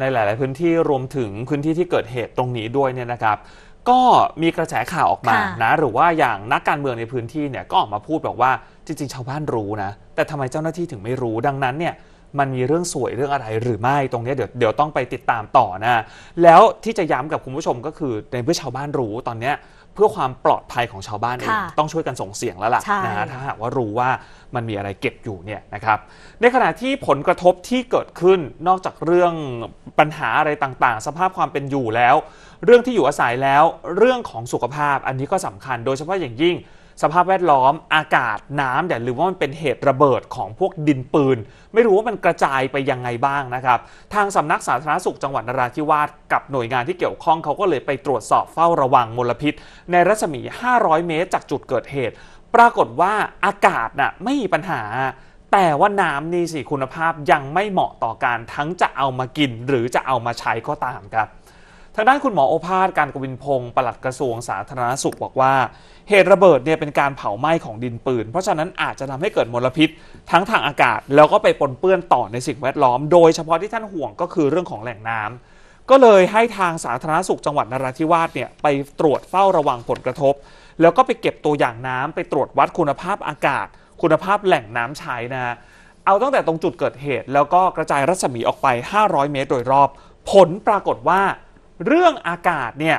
ในหลาย ๆ พื้นที่รวมถึงพื้นที่ที่เกิดเหตุตรงนี้ด้วยเนี่ยนะครับ ก็มีกระแสข่าวออกมาะนะหรือว่าอย่างนักการเมืองในพื้นที่เนี่ยก็ออกมาพูดบอกว่าจริง ๆ ชาวบ้านรู้นะ แต่ทำไมเจ้าหน้าที่ถึงไม่รู้ดังนั้นเนี่ยมันมีเรื่องสวยเรื่องอะไรหรือไม่ตรงนี้เดี๋ยวเดี๋ยวต้องไปติดตามต่อนะ แล้วที่จะย้ำกับคุณผู้ชม ก็คือในเพื่อชาวบ้านรู้ตอนนี้เพื่อความปลอดภัยของชาวบ้านเองต้องช่วยกันส่งเสียงแล้วล่ะนะะถ้าหากว่ารู้ว่ามันมีอะไรเก็บอยู่เนี่ยนะครับในขณะที่ผลกระทบที่เกิดขึ้นนอกจากเรื่องปัญหาอะไรต่างๆ สภาพความเป็นอยู่แล้ว เรื่องที่อยู่อาศัยแล้ว เรื่องของสุขภาพอันนี้ก็สำคัญ โดยเฉพาะอย่างยิ่งสภาพแวดล้อมอากาศน้ำอย่หรือว่ามันเป็นเหตุระเบิดของพวกดินปืน ไม่รู้ว่ามันกระจายไปยังไงบ้างนะครับ ทางสำนักสาธารณสุขจังหวัดนราธิวาสกับหน่วยงานที่เกี่ยวข้องเขาก็เลยไปตรวจสอบเฝ้าระวังมลพิษ ในรัศมี 500 เมตรจากจุดเกิดเหตุ ปรากฏว่าอากาศน่ะไม่มีปัญหา แต่ว่าน้ำนี่สิคุณภาพยังไม่เหมาะต่อการทั้งจะเอามากินหรือจะเอามาใช้ก็ตามครับทางด้านคุณหมอโอภาสการกวินพงศ์ปลัดกระทรวงสาธารณสุขบอกว่า เหตุระเบิดเนี่ยเป็นการเผาไหม้ของดินปืน เพราะฉะนั้นอาจจะทำให้เกิดมลพิษทั้งทางอากาศ แล้วก็ไปปนเปื้อนต่อในสิ่งแวดล้อมโดยเฉพาะที่ท่านห่วงก็คือเรื่องของแหล่งน้ำ ก็เลยให้ทางสาธารณสุขจังหวัดนราธิวาสเนี่ยไปตรวจเฝ้าระวังผลกระทบ แล้วก็ไปเก็บตัวอย่างน้ำไปตรวจวัดคุณภาพอากาศ คุณภาพแหล่งน้ำใช้นะ เอาตั้งแต่ตรงจุดเกิดเหตุ แล้วก็กระจายรัศมีออกไป 500 เมตรโดยรอบ ผลปรากฏว่าเรื่องอากาศเนี่ย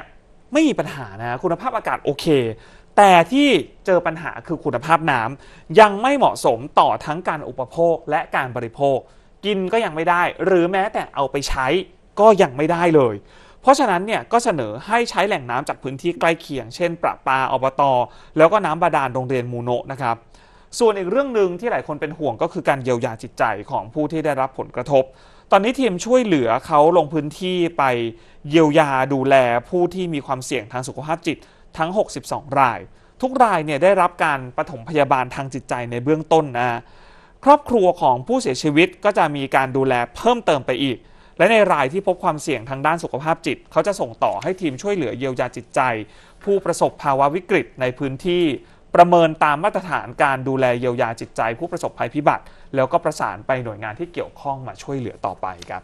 ไม่มีปัญหานะคุณภาพอากาศโอเค แต่ที่เจอปัญหาคือคุณภาพน้ำ ยังไม่เหมาะสมต่อทั้งการอุปโภคและการบริโภค กินก็ยังไม่ได้ หรือแม้แต่เอาไปใช้ก็ยังไม่ได้เลย เพราะฉะนั้นเนี่ยก็เสนอให้ใช้แหล่งน้ำจากพื้นที่ใกล้เคียง เช่นประปาอบตแล้วก็น้ำบาดาลโรงเรียนมูโนะนะครับส่วนอีกเรื่องหนึ่งที่หลายคนเป็นห่วงก็คือการเยียวยาจิตใจของผู้ที่ได้รับผลกระทบ ตอนนี้ทีมช่วยเหลือเขาลงพื้นที่ไป เยียวยาดูแลผู้ที่มีความเสี่ยงทางสุขภาพจิตทั้ง 62 ราย ทุกรายเนี่ยได้รับการปฐมพยาบาลทางจิตใจในเบื้องต้นนะครอบครัวของผู้เสียชีวิตก็จะมีการดูแลเพิ่มเติมไปอีก และในรายที่พบความเสี่ยงทางด้านสุขภาพจิตเขาจะส่งต่อให้ทีมช่วยเหลือเยียวยาจิตใจ ผู้ประสบภาวะวิกฤตในพื้นที่ประเมินตามมาตรฐานการดูแลเยียวยาจิตใจผู้ประสบภัยพิบัติ แล้วก็ประสานไปหน่วยงานที่เกี่ยวข้องมาช่วยเหลือต่อไปครับ